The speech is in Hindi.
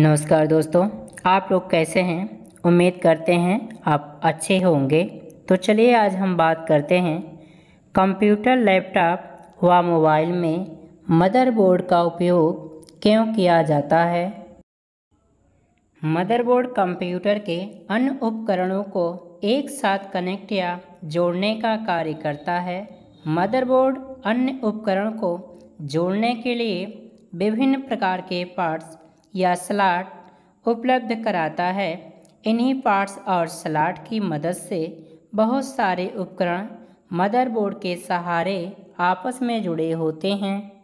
नमस्कार दोस्तों आप लोग कैसे हैं उम्मीद करते हैं आप अच्छे होंगे तो चलिए आज हम बात करते हैं कंप्यूटर लैपटॉप व मोबाइल में मदरबोर्ड का उपयोग क्यों किया जाता है मदरबोर्ड कंप्यूटर के अन्य उपकरणों को एक साथ कनेक्ट या जोड़ने का कार्य करता है मदरबोर्ड अन्य उपकरण को जोड़ने के लिए विभिन्न प्रकार के पार्ट्स या सलाट उपलब्ध कराता है इन्हीं पार्ट्स और सलाट की मदद से बहुत सारे उपकरण मदरबोर्ड के सहारे आपस में जुड़े होते हैं